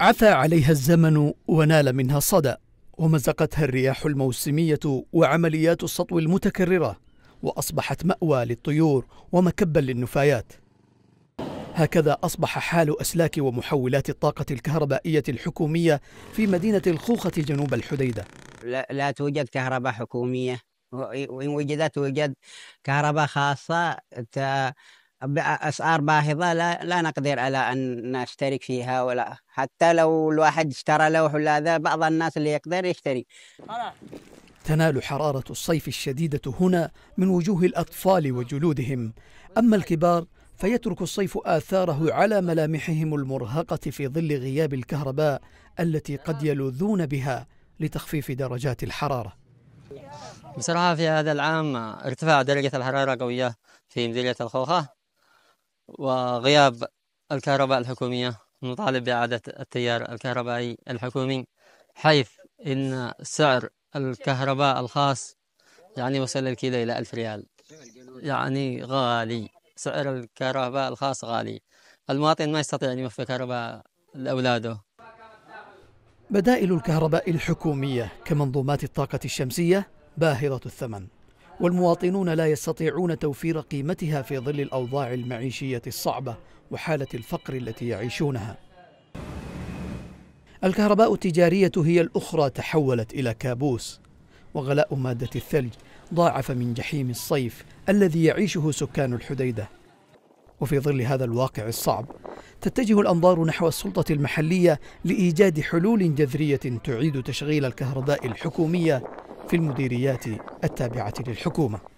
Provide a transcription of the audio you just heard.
عثى عليها الزمن ونال منها الصدى ومزقتها الرياح الموسمية وعمليات السطو المتكررة وأصبحت مأوى للطيور ومكبا للنفايات هكذا أصبح حال أسلاك ومحولات الطاقة الكهربائية الحكومية في مدينة الخوخة جنوب الحديدة لا, لا توجد كهرباء حكومية وإن وجدت توجد كهرباء خاصة بأسعار باهظة لا, لا نقدر على أن نشترك فيها ولا حتى لو الواحد اشترى لوح ولا ذا بعض الناس اللي يقدر يشتري تنال حرارة الصيف الشديدة هنا من وجوه الأطفال وجلودهم أما الكبار فيترك الصيف آثاره على ملامحهم المرهقة في ظل غياب الكهرباء التي قد يلوذون بها لتخفيف درجات الحرارة بصراحة في هذا العام ارتفع درجة الحرارة قوية في مدينه الخوخة وغياب الكهرباء الحكومية نطالب بإعادة التيار الكهربائي الحكومي حيث إن سعر الكهرباء الخاص يعني وصل الكيلو إلى ألف ريال يعني غالي سعر الكهرباء الخاص غالي المواطن ما يستطيع أن يوفر كهرباء لأولاده بدائل الكهرباء الحكومية كمنظومات الطاقة الشمسية باهظة الثمن والمواطنون لا يستطيعون توفير قيمتها في ظل الأوضاع المعيشية الصعبة وحالة الفقر التي يعيشونها الكهرباء التجارية هي الأخرى تحولت إلى كابوس وغلاء مادة الثلج ضاعف من جحيم الصيف الذي يعيشه سكان الحديدة وفي ظل هذا الواقع الصعب تتجه الأنظار نحو السلطة المحلية لإيجاد حلول جذرية تعيد تشغيل الكهرباء الحكومية في المديريات التابعة للحكومة